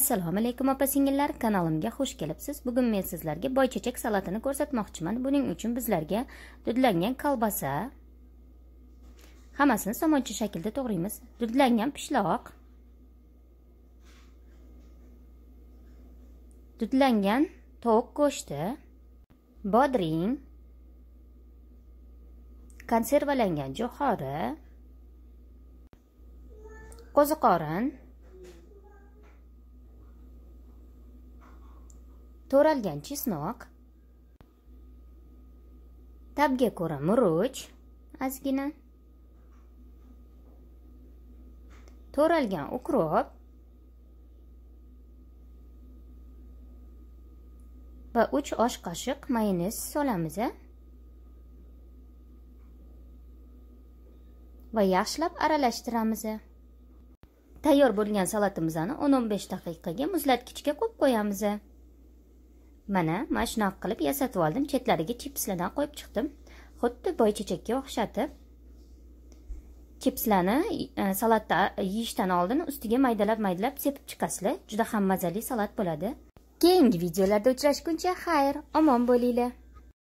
assalomu alaykum opa singillar kanalimga xush kelibsiz bugun men sizlarga boychechak salatini ko'rsatmoqchiman buning uchun bizlarga dudlangan kolbasa hammasini somoncha shaklda to'g'raymiz dudlangan pishloq dudlangan tovuq go'shti bodring konservalangan jo'xori qo'ziqorin to'ralgan chesnok tabga ko'ra muruch ozgina to'ralgan ukrop va 3 osh qoshiq mayonez solamiz va yaxshilab aralashtiramiz tayyor bo'lgan salatimizni 10-15 daqiqaga muzlatgichga qo'yib qo'yamiz mana mana shunaqa qilib yasatib oldim chetlariga chipslardan qo'yib chiqdim xuddi boychechakka o'xshatib chipslarni e, salatda e, yeyishdan oldin ustiga maydalab maydalab sepib chiqasizlar juda ham mazali salat bo'ladi keyingi videolarda uchrashguncha xayr omon bo'linglar